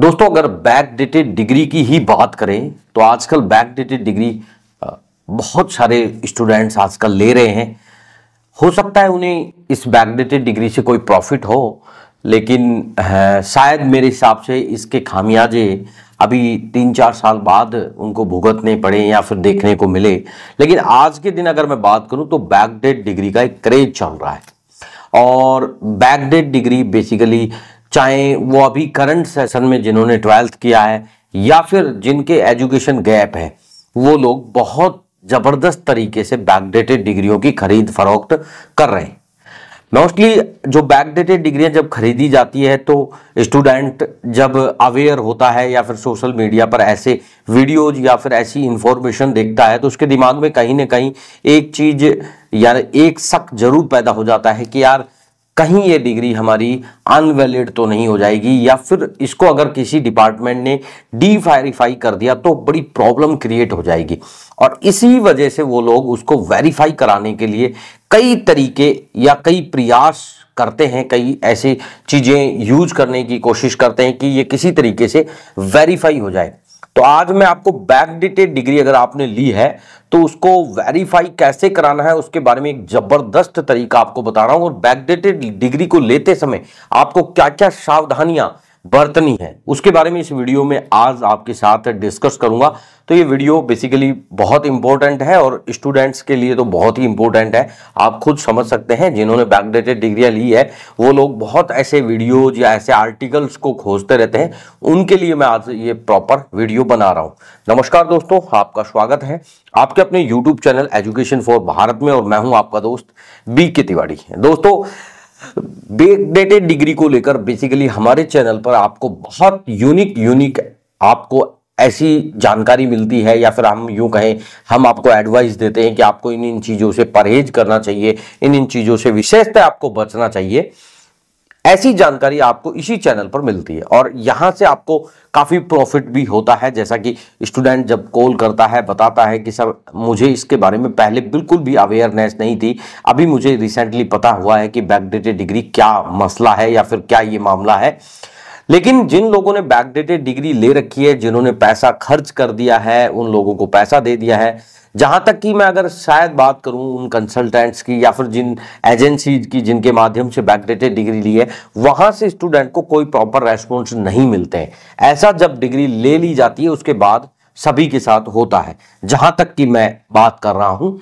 दोस्तों अगर back dated degree की ही बात करें तो आजकल बैक डेटेड डिग्री बहुत सारे स्टूडेंट्स आजकल ले रहे हैं हो सकता है उन्हें इस बैक डेटेड डिग्री से कोई प्रॉफिट हो लेकिन शायद मेरे हिसाब से इसके खामियाजे अभी तीन चार साल बाद उनको भुगतने पड़े या फिर देखने को मिले लेकिन आज के दिन अगर मैं बात करूं तो बैकडेट डिग्री का एक क्रेज चल रहा है और बैकडेट डिग्री बेसिकली चाहे वो अभी करंट सेशन में जिन्होंने ट्वेल्थ किया है या फिर जिनके एजुकेशन गैप है वो लोग बहुत ज़बरदस्त तरीके से बैकडेटेड डिग्रियों की खरीद फरोख्त कर रहे हैं मोस्टली जो बैकडेटेड डिग्रियां जब खरीदी जाती है तो स्टूडेंट जब अवेयर होता है या फिर सोशल मीडिया पर ऐसे वीडियोज या फिर ऐसी इंफॉर्मेशन देखता है तो उसके दिमाग में कहीं ना कहीं एक चीज़ यार एक शक जरूर पैदा हो जाता है कि यार कहीं ये डिग्री हमारी अनवैलिड तो नहीं हो जाएगी या फिर इसको अगर किसी डिपार्टमेंट ने डी कर दिया तो बड़ी प्रॉब्लम क्रिएट हो जाएगी और इसी वजह से वो लोग उसको वेरीफाई कराने के लिए कई तरीके या कई प्रयास करते हैं कई ऐसी चीज़ें यूज करने की कोशिश करते हैं कि ये किसी तरीके से वेरीफाई हो जाए तो आज मैं आपको बैकडेटेड डिग्री अगर आपने ली है तो उसको वेरीफाई कैसे कराना है उसके बारे में एक जबरदस्त तरीका आपको बता रहा हूं और बैकडेटेड डिग्री को लेते समय आपको क्या क्या सावधानियां बर्तनी है उसके बारे में इस वीडियो में आज आपके साथ डिस्कस करूंगा तो ये वीडियो बेसिकली बहुत इंपॉर्टेंट है और स्टूडेंट्स के लिए तो बहुत ही इंपॉर्टेंट है आप खुद समझ सकते हैं जिन्होंने बैकडेटेड डिग्रियां ली है वो लोग बहुत ऐसे वीडियोज या ऐसे आर्टिकल्स को खोजते रहते हैं उनके लिए मैं आज ये प्रॉपर वीडियो बना रहा हूँ नमस्कार दोस्तों आपका स्वागत है आपके अपने YouTube channel education for Bharat में और मैं हूँ आपका दोस्त बी के तिवाड़ी दोस्तों डेटेड डिग्री को लेकर बेसिकली हमारे चैनल पर आपको बहुत यूनिक यूनिक आपको ऐसी जानकारी मिलती है या फिर हम यूं कहें हम आपको एडवाइस देते हैं कि आपको इन इन चीज़ों से परहेज करना चाहिए इन इन चीज़ों से विशेषतः आपको बचना चाहिए ऐसी जानकारी आपको इसी चैनल पर मिलती है और यहाँ से आपको काफ़ी प्रॉफिट भी होता है जैसा कि स्टूडेंट जब कॉल करता है बताता है कि सर मुझे इसके बारे में पहले बिल्कुल भी अवेयरनेस नहीं थी अभी मुझे रिसेंटली पता हुआ है कि बैकडेटेड डिग्री क्या मसला है या फिर क्या ये मामला है लेकिन जिन लोगों ने बैकडेटेड डिग्री ले रखी है जिन्होंने पैसा खर्च कर दिया है उन लोगों को पैसा दे दिया है जहां तक कि मैं अगर शायद बात करूं उन कंसल्टेंट्स की या फिर जिन एजेंसीज की जिनके माध्यम से बैकडेटेड डिग्री ली है वहां से स्टूडेंट को कोई प्रॉपर रेस्पॉन्स नहीं मिलते हैं ऐसा जब डिग्री ले ली जाती है उसके बाद सभी के साथ होता है जहां तक कि मैं बात कर रहा हूं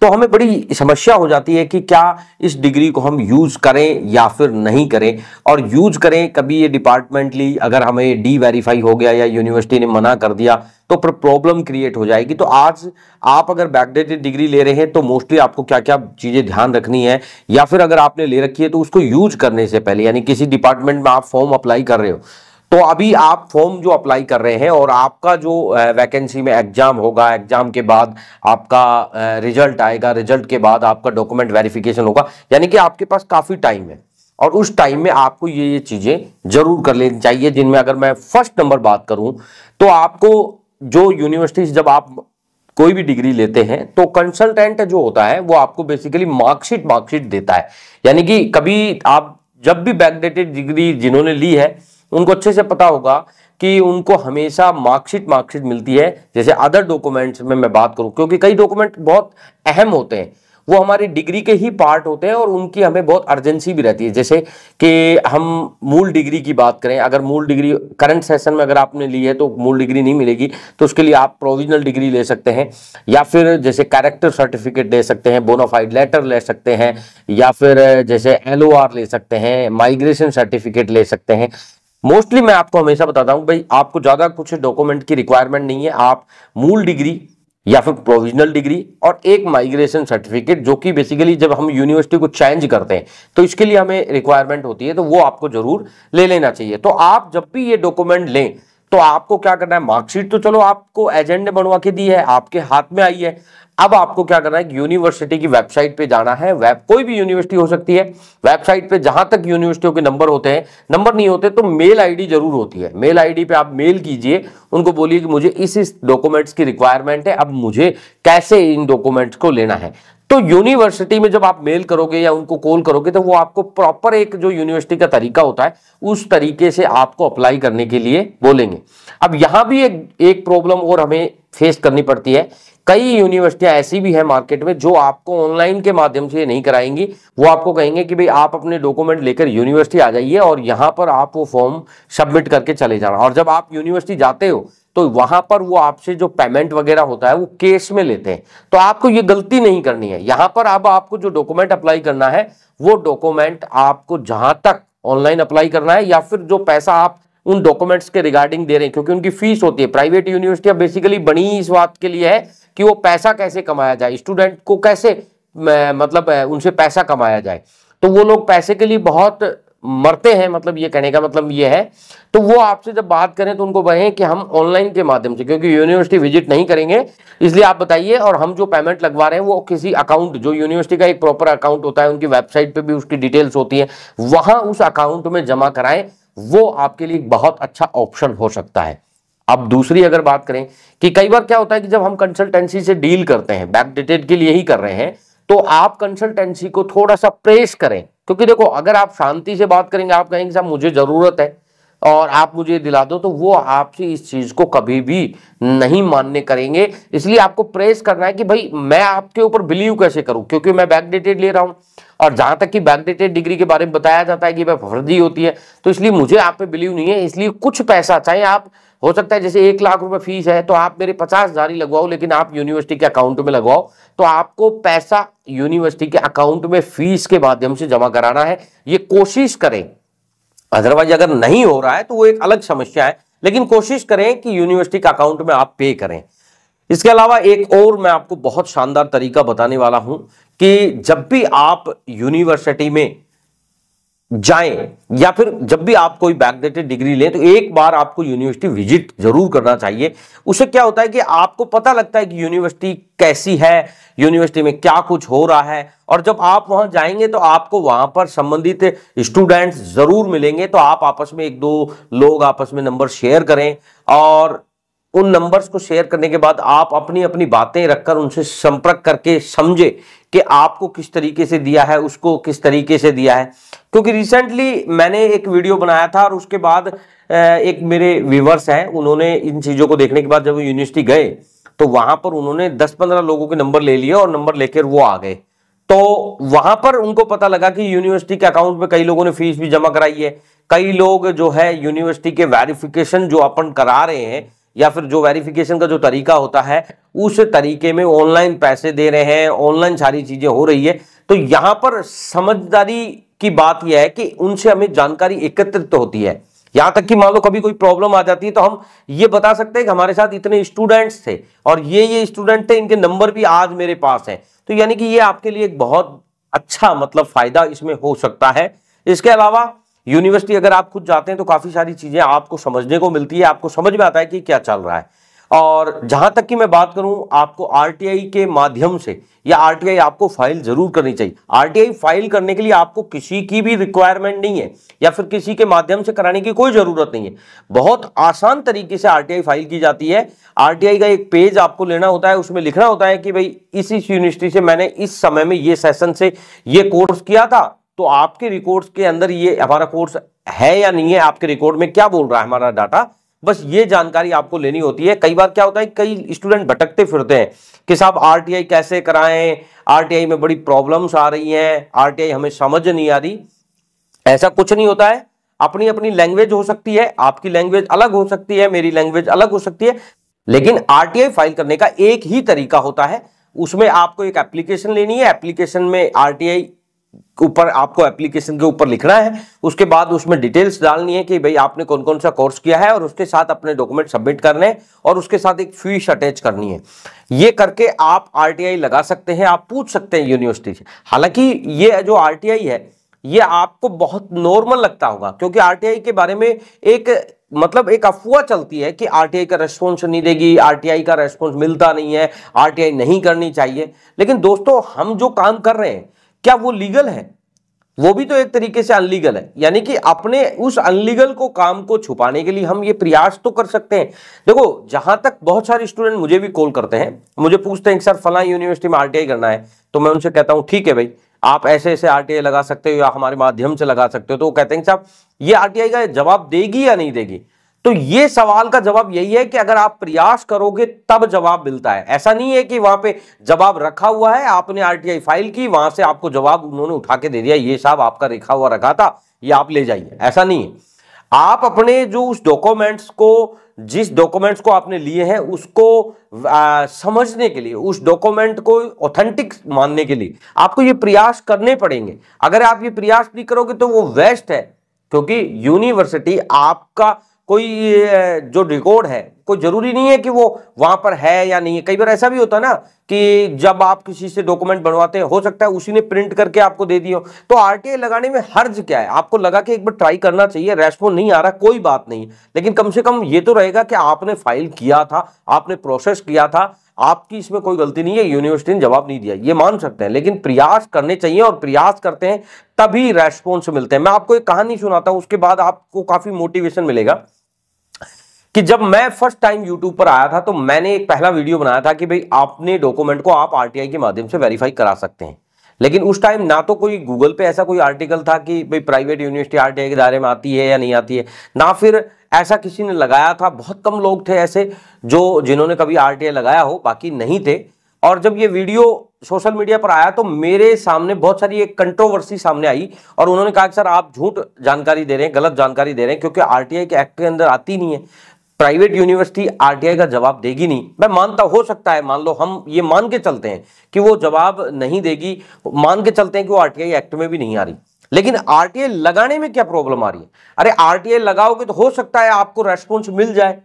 तो हमें बड़ी समस्या हो जाती है कि क्या इस डिग्री को हम यूज करें या फिर नहीं करें और यूज करें कभी ये डिपार्टमेंटली अगर हमें डी वेरीफाई हो गया या यूनिवर्सिटी ने मना कर दिया तो फिर प्रॉब्लम क्रिएट हो जाएगी तो आज आप अगर बैकडेटेड डिग्री ले रहे हैं तो मोस्टली आपको क्या क्या चीज़ें ध्यान रखनी है या फिर अगर आपने ले रखी है तो उसको यूज करने से पहले यानी किसी डिपार्टमेंट में आप फॉर्म अप्लाई कर रहे हो तो अभी आप फॉर्म जो अप्लाई कर रहे हैं और आपका जो वैकेंसी में एग्जाम होगा एग्जाम के बाद आपका रिजल्ट आएगा रिजल्ट के बाद आपका डॉक्यूमेंट वेरिफिकेशन होगा यानी कि आपके पास काफ़ी टाइम है और उस टाइम में आपको ये ये चीज़ें जरूर कर लेनी चाहिए जिनमें अगर मैं फर्स्ट नंबर बात करूं तो आपको जो यूनिवर्सिटीज जब आप कोई भी डिग्री लेते हैं तो कंसल्टेंट जो होता है वो आपको बेसिकली मार्कशीट मार्कशीट देता है यानी कि कभी आप जब भी बैकडेटेड डिग्री जिन्होंने ली है उनको अच्छे से पता होगा कि उनको हमेशा मार्कशीट मार्कशीट मिलती है जैसे अदर डॉक्यूमेंट्स में मैं बात करूं क्योंकि कई डॉक्यूमेंट बहुत अहम होते हैं वो हमारी डिग्री के ही पार्ट होते हैं और उनकी हमें बहुत अर्जेंसी भी रहती है जैसे कि हम मूल डिग्री की बात करें अगर मूल डिग्री करंट सेशन में अगर आपने ली है तो मूल डिग्री नहीं मिलेगी तो उसके लिए आप प्रोविजनल डिग्री ले सकते हैं या फिर जैसे कैरेक्टर सर्टिफिकेट ले सकते हैं बोनाफाइड लेटर ले सकते हैं या फिर जैसे एल ले सकते हैं माइग्रेशन सर्टिफिकेट ले सकते हैं मोस्टली मैं आपको हमेशा बताता हूं भाई आपको ज़्यादा कुछ डॉक्यूमेंट की रिक्वायरमेंट नहीं है आप मूल डिग्री या फिर प्रोविजनल डिग्री और एक माइग्रेशन सर्टिफिकेट जो कि बेसिकली जब हम यूनिवर्सिटी को चेंज करते हैं तो इसके लिए हमें रिक्वायरमेंट होती है तो वो आपको जरूर ले लेना चाहिए तो आप जब भी ये डॉक्यूमेंट लें तो आपको क्या करना है मार्कशीट तो चलो आपको एजेंडे बनवा के दी है आपके हाथ में आई है अब आपको क्या करना है यूनिवर्सिटी की वेबसाइट पे जाना है वेब कोई भी यूनिवर्सिटी हो सकती है वेबसाइट पे जहां तक यूनिवर्सिटियों के नंबर होते हैं नंबर नहीं होते तो मेल आईडी जरूर होती है मेल आईडी पे आप मेल कीजिए उनको बोलिए कि मुझे इस इस डॉक्यूमेंट्स की रिक्वायरमेंट है अब मुझे कैसे इन डॉक्यूमेंट्स को लेना है तो यूनिवर्सिटी में जब आप मेल करोगे या उनको कॉल करोगे तो वो आपको प्रॉपर एक जो यूनिवर्सिटी का तरीका होता है उस तरीके से आपको अप्लाई करने के लिए बोलेंगे अब यहां भी एक एक प्रॉब्लम और हमें फेस करनी पड़ती है कई यूनिवर्सिटियां ऐसी भी है मार्केट में जो आपको ऑनलाइन के माध्यम से नहीं कराएंगी वो आपको कहेंगे कि भाई आप अपने डॉक्यूमेंट लेकर यूनिवर्सिटी आ जाइए और यहां पर आप वो फॉर्म सबमिट करके चले जाना और जब आप यूनिवर्सिटी जाते हो तो वहां पर वो आपसे जो पेमेंट वगैरह होता है वो कैश में लेते हैं तो आपको ये गलती नहीं करनी है यहाँ पर अब आपको जो डॉक्यूमेंट अप्लाई करना है वो डॉक्यूमेंट आपको जहां तक ऑनलाइन अप्लाई करना है या फिर जो पैसा आप उन डॉक्यूमेंट्स के रिगार्डिंग दे रहे हैं क्योंकि उनकी फीस होती है प्राइवेट यूनिवर्सिटी बेसिकली बनी इस बात के लिए है कि वो पैसा कैसे कमाया जाए स्टूडेंट को कैसे मतलब उनसे पैसा कमाया जाए तो वो लोग पैसे के लिए बहुत मरते हैं मतलब ये कहने का मतलब ये है तो वो आपसे जब बात करें तो उनको कहें कि हम ऑनलाइन के माध्यम से क्योंकि यूनिवर्सिटी विजिट नहीं करेंगे इसलिए आप बताइए और हम जो पेमेंट लगवा रहे हैं वो किसी अकाउंट जो यूनिवर्सिटी का एक प्रॉपर अकाउंट होता है उनकी वेबसाइट पे भी उसकी डिटेल्स होती है वहां उस अकाउंट में जमा कराएं वो आपके लिए बहुत अच्छा ऑप्शन हो सकता है अब दूसरी अगर बात करें कि कई बार क्या होता है कि जब हम कंसल्टेंसी से डील करते हैं बैकडेटेड के लिए ही कर रहे हैं तो आप कंसल्टेंसी को थोड़ा सा प्रेस करें क्योंकि देखो अगर आप शांति से बात करेंगे आप कहेंगे साहब मुझे ज़रूरत है और आप मुझे दिला दो तो वो आपसे इस चीज़ को कभी भी नहीं मानने करेंगे इसलिए आपको प्रेस करना है कि भाई मैं आपके ऊपर बिलीव कैसे करूं क्योंकि मैं बैकडेटेड ले रहा हूं और जहां तक कि डेटेड डिग्री के बारे में बताया जाता है कि वह फर्जी होती है तो इसलिए मुझे आप पे बिलीव नहीं है इसलिए कुछ पैसा चाहे आप हो सकता है जैसे एक लाख रुपए फीस है तो आप मेरे पचास हजार ही लगवाओ लेकिन आप यूनिवर्सिटी के अकाउंट में लगवाओ तो आपको पैसा यूनिवर्सिटी के अकाउंट में फीस के माध्यम से जमा कराना है ये कोशिश करें अदरवाइज अगर नहीं हो रहा है तो वो एक अलग समस्या है लेकिन कोशिश करें कि यूनिवर्सिटी के अकाउंट में आप पे करें इसके अलावा एक और मैं आपको बहुत शानदार तरीका बताने वाला हूं कि जब भी आप यूनिवर्सिटी में जाएं या फिर जब भी आप कोई बैकडेटेड डिग्री लें तो एक बार आपको यूनिवर्सिटी विजिट जरूर करना चाहिए उससे क्या होता है कि आपको पता लगता है कि यूनिवर्सिटी कैसी है यूनिवर्सिटी में क्या कुछ हो रहा है और जब आप वहां जाएंगे तो आपको वहां पर संबंधित स्टूडेंट्स जरूर मिलेंगे तो आप आपस में एक दो लोग आपस में नंबर शेयर करें और उन नंबर्स को शेयर करने के बाद आप अपनी अपनी बातें रखकर उनसे संपर्क करके समझे कि आपको किस तरीके से दिया है उसको किस तरीके से दिया है क्योंकि रिसेंटली मैंने एक वीडियो बनाया था और उसके बाद एक मेरे व्यूवर्स हैं उन्होंने इन चीज़ों को देखने के बाद जब वो यूनिवर्सिटी गए तो वहां पर उन्होंने दस पंद्रह लोगों के नंबर ले लिए और नंबर लेकर वो आ गए तो वहां पर उनको पता लगा कि यूनिवर्सिटी के अकाउंट में कई लोगों ने फीस भी जमा कराई है कई लोग जो है यूनिवर्सिटी के वेरिफिकेशन जो अपन करा रहे हैं या फिर जो वेरिफिकेशन का जो तरीका होता है उस तरीके में ऑनलाइन पैसे दे रहे हैं ऑनलाइन सारी चीजें हो रही है तो यहां पर समझदारी की बात यह है कि उनसे हमें जानकारी एकत्रित होती है यहां तक कि मान लो कभी कोई प्रॉब्लम आ जाती है तो हम ये बता सकते हैं कि हमारे साथ इतने स्टूडेंट्स थे और ये ये स्टूडेंट थे इनके नंबर भी आज मेरे पास है तो यानी कि ये आपके लिए एक बहुत अच्छा मतलब फायदा इसमें हो सकता है इसके अलावा यूनिवर्सिटी अगर आप खुद जाते हैं तो काफ़ी सारी चीज़ें आपको समझने को मिलती है आपको समझ में आता है कि क्या चल रहा है और जहां तक कि मैं बात करूं आपको आरटीआई के माध्यम से या आरटीआई आपको फाइल जरूर करनी चाहिए आरटीआई फाइल करने के लिए आपको किसी की भी रिक्वायरमेंट नहीं है या फिर किसी के माध्यम से कराने की कोई ज़रूरत नहीं है बहुत आसान तरीके से आरटीआई फाइल की जाती है आरटीआई का एक पेज आपको लेना होता है उसमें लिखना होता है कि भाई इस इस यूनिवर्सिटी से मैंने इस समय में ये सेशन से ये कोर्स किया था तो आपके रिकॉर्ड्स के अंदर ये हमारा कोर्स है या नहीं है आपके रिकॉर्ड में क्या बोल रहा है हमारा डाटा बस ये जानकारी आपको लेनी होती है कई बार क्या होता है कई स्टूडेंट भटकते फिरते हैं कि साहब आरटीआई कैसे कराएं आरटीआई में बड़ी प्रॉब्लम्स आ रही हैं आरटीआई हमें समझ नहीं आ रही ऐसा कुछ नहीं होता है अपनी अपनी लैंग्वेज हो सकती है आपकी लैंग्वेज अलग हो सकती है मेरी लैंग्वेज अलग हो सकती है लेकिन आर फाइल करने का एक ही तरीका होता है उसमें आपको एक एप्लीकेशन लेनी है एप्लीकेशन में आरटीआई ऊपर आपको एप्लीकेशन के ऊपर लिखना है उसके बाद उसमें डिटेल्स डालनी है कि भाई आपने कौन कौन सा कोर्स किया है और उसके साथ अपने डॉक्यूमेंट सबमिट करने और उसके साथ एक फीस अटैच करनी है ये करके आप आरटीआई लगा सकते हैं आप पूछ सकते हैं यूनिवर्सिटी से हालांकि ये जो आर है ये आपको बहुत नॉर्मल लगता होगा क्योंकि आरटीआई के बारे में एक मतलब एक अफवाह चलती है कि आरटीआई का रेस्पॉन्स नहीं देगी आरटीआई का रेस्पॉन्स मिलता नहीं है आर नहीं करनी चाहिए लेकिन दोस्तों हम जो काम कर रहे हैं क्या वो लीगल है वो भी तो एक तरीके से अनलीगल है यानी कि अपने उस अनलीगल को काम को छुपाने के लिए हम ये प्रयास तो कर सकते हैं देखो जहां तक बहुत सारे स्टूडेंट मुझे भी कॉल करते हैं मुझे पूछते हैं कि सर फला यूनिवर्सिटी में आरटीआई करना है तो मैं उनसे कहता हूं ठीक है भाई आप ऐसे ऐसे आरटीआई लगा सकते हो या हमारे माध्यम से लगा सकते हो तो वो कहते हैं साहब ये आरटीआई का जवाब देगी या नहीं देगी तो ये सवाल का जवाब यही है कि अगर आप प्रयास करोगे तब जवाब मिलता है ऐसा नहीं है कि वहां पे जवाब रखा हुआ है आपने आरटीआई फाइल की वहां से आपको जवाब उन्होंने उठा के दे दिया ये साहब आपका रखा हुआ रखा था ये आप ले जाइए ऐसा नहीं है आप अपने जो उस डॉक्यूमेंट्स को जिस डॉक्यूमेंट्स को आपने लिए हैं उसको आ, समझने के लिए उस डॉक्यूमेंट को ऑथेंटिक मानने के लिए आपको ये प्रयास करने पड़ेंगे अगर आप ये प्रयास नहीं करोगे तो वो वेस्ट है क्योंकि यूनिवर्सिटी आपका कोई जो रिकॉर्ड है कोई जरूरी नहीं है कि वो वहां पर है या नहीं है कई बार ऐसा भी होता है ना कि जब आप किसी से डॉक्यूमेंट बनवाते हैं हो सकता है उसी ने प्रिंट करके आपको दे दिया तो आरटीआई लगाने में हर्ज क्या है आपको लगा कि एक बार ट्राई करना चाहिए रेस्पॉन्स नहीं आ रहा कोई बात नहीं लेकिन कम से कम ये तो रहेगा कि आपने फाइल किया था आपने प्रोसेस किया था आपकी इसमें कोई गलती नहीं है यूनिवर्सिटी ने जवाब नहीं दिया ये मान सकते हैं लेकिन प्रयास करने चाहिए और प्रयास करते हैं तभी रेस्पॉन्स मिलते हैं मैं आपको एक कहानी सुनाता हूँ उसके बाद आपको काफी मोटिवेशन मिलेगा कि जब मैं फर्स्ट टाइम यूट्यूब पर आया था तो मैंने एक पहला वीडियो बनाया था कि भाई आपने डॉक्यूमेंट को आप आरटीआई के माध्यम से वेरीफाई करा सकते हैं लेकिन उस टाइम ना तो कोई गूगल पे ऐसा कोई आर्टिकल था कि भाई प्राइवेट यूनिवर्सिटी आरटीआई के दायरे में आती है या नहीं आती है ना फिर ऐसा किसी ने लगाया था बहुत कम लोग थे ऐसे जो जिन्होंने कभी आरटीआई लगाया हो बाकी नहीं थे और जब ये वीडियो सोशल मीडिया पर आया तो मेरे सामने बहुत सारी एक कंट्रोवर्सी सामने आई और उन्होंने कहा कि सर आप झूठ जानकारी दे रहे हैं गलत जानकारी दे रहे हैं क्योंकि आरटीआई के एक्ट के अंदर आती नहीं है प्राइवेट यूनिवर्सिटी आरटीआई का जवाब देगी नहीं मैं मानता हो सकता है मान लो हम ये मान के चलते हैं कि वो जवाब नहीं देगी मान के चलते हैं कि वो आरटीआई एक्ट में भी नहीं आ रही लेकिन आरटीआई लगाने में क्या प्रॉब्लम आ रही है अरे आरटीआई लगाओगे तो हो सकता है आपको रेस्पॉन्स मिल जाए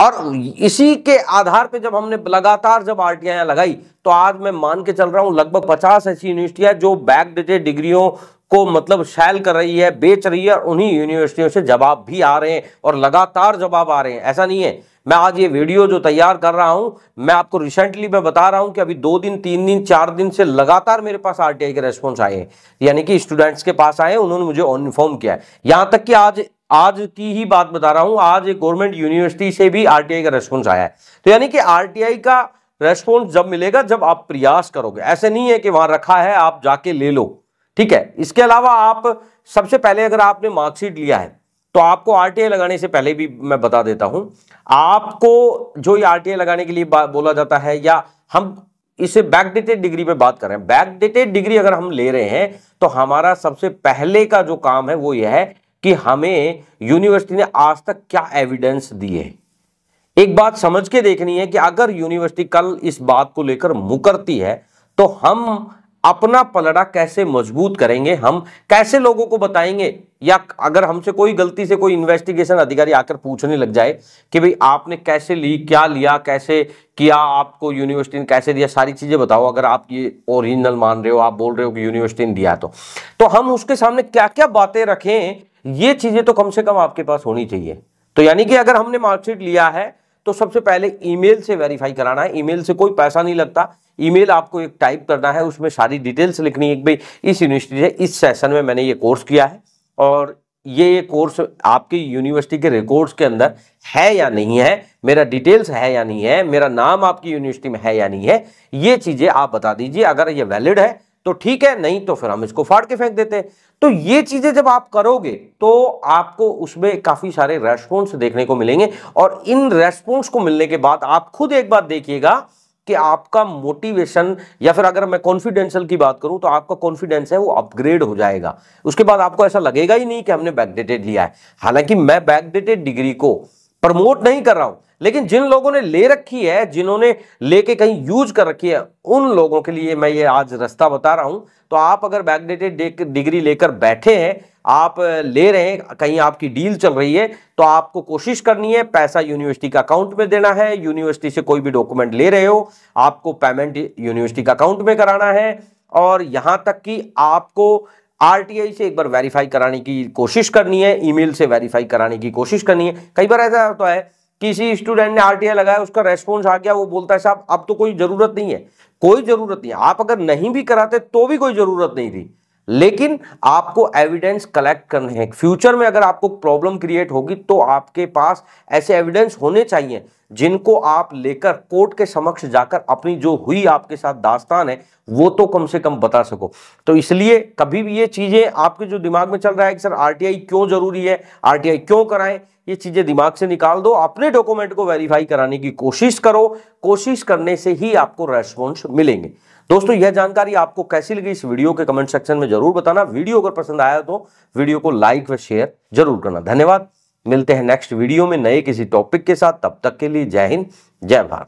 और इसी के आधार पर जब हमने लगातार जब आरटीआई लगाई तो आज मैं मान के चल रहा हूं लगभग पचास ऐसी यूनिवर्सिटियां जो बैक डिग्रियों को मतलब शैल कर रही है बेच रही है और उन्हीं यूनिवर्सिटियों से जवाब भी आ रहे हैं और लगातार जवाब आ रहे हैं ऐसा नहीं है मैं आज ये वीडियो जो तैयार कर रहा हूं मैं आपको रिसेंटली मैं बता रहा हूं कि अभी दो दिन तीन दिन चार दिन से लगातार मेरे पास आरटीआई के रेस्पॉन्स आए हैं यानी कि स्टूडेंट्स के पास आए उन्होंने मुझे इन्फॉर्म किया है यहां तक कि आज आज की ही बात बता रहा हूं आज एक गवर्नमेंट यूनिवर्सिटी से भी आर का रेस्पॉन्स आया है तो यानी कि आर का रेस्पॉन्स जब मिलेगा जब आप प्रयास करोगे ऐसे नहीं है कि वहां रखा है आप जाके ले लो ठीक है इसके अलावा आप सबसे पहले अगर आपने मार्कशीट लिया है तो आपको आरटीआई लगाने से पहले भी मैं बता देता हूं आपको जो ये आरटीए लगाने के लिए बोला जाता है या हम इसे बैकडेटेड डिग्री में बात कर रहे हैं बैकडेटेड डिग्री अगर हम ले रहे हैं तो हमारा सबसे पहले का जो काम है वो यह है कि हमें यूनिवर्सिटी ने आज तक क्या एविडेंस दिए एक बात समझ के देखनी है कि अगर यूनिवर्सिटी कल इस बात को लेकर मुकरती है तो हम अपना पलड़ा कैसे मजबूत करेंगे हम कैसे लोगों को बताएंगे या अगर हमसे कोई गलती से कोई इन्वेस्टिगेशन अधिकारी आकर पूछने लग जाए कि भाई आपने कैसे ली क्या लिया कैसे किया आपको यूनिवर्सिटी ने कैसे दिया सारी चीज़ें बताओ अगर आप ये ओरिजिनल मान रहे हो आप बोल रहे हो कि यूनिवर्सिटी ने दिया तो, तो हम उसके सामने क्या क्या बातें रखें ये चीज़ें तो कम से कम आपके पास होनी चाहिए तो यानी कि अगर हमने मार्कशीट लिया है तो सबसे पहले ईमेल से वेरीफाई कराना है ईमेल से कोई पैसा नहीं लगता ईमेल आपको एक टाइप करना है उसमें सारी डिटेल्स लिखनी है कि भाई इस यूनिवर्सिटी से इस सेशन में मैंने ये कोर्स किया है और ये ये कोर्स आपकी यूनिवर्सिटी के रिकॉर्ड्स के अंदर है या नहीं है मेरा डिटेल्स है या नहीं है मेरा नाम आपकी यूनिवर्सिटी में है या नहीं है ये चीज़ें आप बता दीजिए अगर ये वैलिड है तो ठीक है नहीं तो फिर हम इसको फाड़ के फेंक देते हैं तो ये चीजें जब आप करोगे तो आपको उसमें काफी सारे रेस्पॉन्स देखने को मिलेंगे और इन रेस्पॉन्स को मिलने के बाद आप खुद एक बात देखिएगा कि आपका मोटिवेशन या फिर अगर मैं कॉन्फिडेंशियल की बात करूं तो आपका कॉन्फिडेंस है वो अपग्रेड हो जाएगा उसके बाद आपको ऐसा लगेगा ही नहीं कि हमने बैकडेटेड लिया है हालांकि मैं बैकडेटेड डिग्री को प्रमोट नहीं कर रहा हूं लेकिन जिन लोगों ने ले रखी है जिन्होंने लेके कहीं यूज कर रखी है उन लोगों के लिए मैं ये आज रास्ता बता रहा हूं तो आप अगर बैकडेटेड डिग्री लेकर बैठे हैं आप ले रहे हैं कहीं आपकी डील चल रही है तो आपको कोशिश करनी है पैसा यूनिवर्सिटी का अकाउंट में देना है यूनिवर्सिटी से कोई भी डॉक्यूमेंट ले रहे हो आपको पेमेंट यूनिवर्सिटी का अकाउंट में कराना है और यहां तक कि आपको आर से एक बार वेरीफाई कराने की कोशिश करनी है ईमेल से वेरीफाई कराने की कोशिश करनी है कई बार ऐसा होता है किसी स्टूडेंट ने आरटीआई लगाया उसका रेस्पॉन्स आ गया वो बोलता है साहब अब तो कोई जरूरत नहीं है कोई जरूरत नहीं है आप अगर नहीं भी कराते तो भी कोई जरूरत नहीं थी लेकिन आपको एविडेंस कलेक्ट करने हैं फ्यूचर में अगर आपको प्रॉब्लम क्रिएट होगी तो आपके पास ऐसे एविडेंस होने चाहिए जिनको आप लेकर कोर्ट के समक्ष जाकर अपनी जो हुई आपके साथ दास्तान है वो तो कम से कम बता सको तो इसलिए कभी भी ये चीज़ें आपके जो दिमाग में चल रहा है कि सर आरटीआई क्यों ज़रूरी है आरटीआई क्यों कराएं ये चीज़ें दिमाग से निकाल दो अपने डॉक्यूमेंट को वेरीफाई कराने की कोशिश करो कोशिश करने से ही आपको रेस्पॉन्स मिलेंगे दोस्तों यह जानकारी आपको कैसी लगी इस वीडियो के कमेंट सेक्शन में जरूर बताना वीडियो अगर पसंद आया तो वीडियो को लाइक व शेयर जरूर करना धन्यवाद मिलते हैं नेक्स्ट वीडियो में नए किसी टॉपिक के साथ तब तक के लिए जय हिंद जय भारत